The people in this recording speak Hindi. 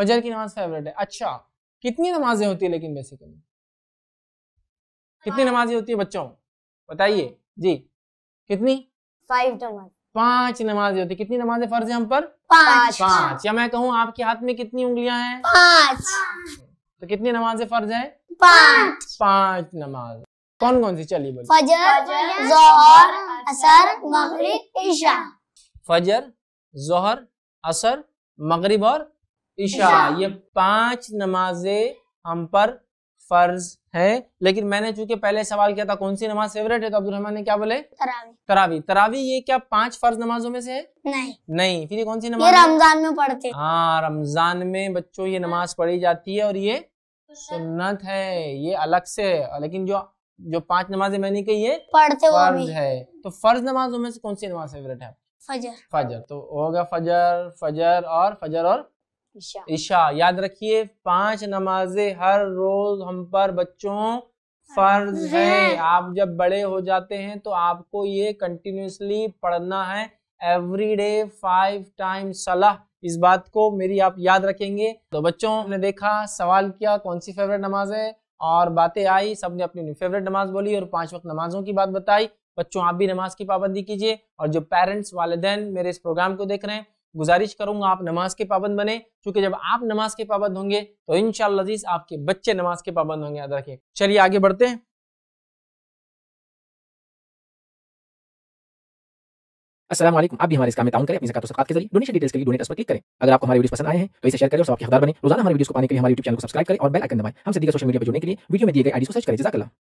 फजर की नमाज फेवरेट है अच्छा कितनी नमाजें होती है लेकिन बेसिकली कितनी नमाजें होती है बच्चों बताइए जी कितनी फाइव नमाज पांच नमाजें होती कितनी नमाजें फर्ज है हम पर पांच पांच या मैं कहूँ आपके हाथ में कितनी उंगलियां हैं पांच तो कितनी नमाजें फर्ज है पांच पांच नमाज कौन कौन सी चलिए बोलिए फजर जोहर असर मगरिब ईशा फजर जोहर असर मगरिब और ईशा ये पांच नमाजें हम पर फर्ज है लेकिन मैंने चूंकि पहले सवाल किया था कौन सी नमाज फेवरेट है तो अब्दुल रहमान ने क्या बोले तरावी तरावी तरावी ये क्या पांच फर्ज नमाजों में से है नहीं नहीं फिर ये कौन सी नमाज रमजान में पढ़ते हाँ रमजान में बच्चों ये नमाज पढ़ी जाती है और ये सुन्नत है ये अलग से है लेकिन जो जो पांच नमाजें मैंने कही है पढ़ते फर्ज है तो फर्ज नमाजों में से कौन सी नमाज फेवरेट है फजर फजर तो होगा फजर फजर और फजर और ईशा ईशा याद रखिए पांच नमाजें हर रोज हम पर बच्चों फर्ज है आप जब बड़े हो जाते हैं तो आपको ये कंटिन्यूसली पढ़ना है एवरी डे फाइव टाइम सलाह इस बात को मेरी आप याद रखेंगे तो बच्चों ने देखा सवाल किया कौन सी फेवरेट नमाज है और बातें आई सबने अपनी फेवरेट नमाज बोली और पांच वक्त नमाजों की बात बताई बच्चों आप भी नमाज की पाबंदी कीजिए और जो पेरेंट्स वालदेन मेरे इस प्रोग्राम को देख रहे हैं गुजारिश करूंगा आप नमाज के पाबंद बने क्योंकि जब आप नमाज के पाबंद होंगे तो इन अजीज आपके बच्चे नमाज के पाबंद होंगे याद रखें चलिए आगे बढ़ते हैं असलम आप भी हमारे इस काम में ताउन करें अपनी जकात के जरिए डोनेशन डिटेल्स के लिए डोनेट पर क्लिक करें अगर आपको हमारी वीडियो पसंद आए हैं तो इसे शेयर करें और सबके हकदार बने रोजाना हमारे वीडियो को पाने के लिए हमारे यूट्यूब चैनल को सब्सक्राइब करें और बेल आइकन दबाएं हम सीधे सोशल मीडिया पर जुड़ने के लिए वीडियो में दिए गए आईडी को सर्च करें जजाकला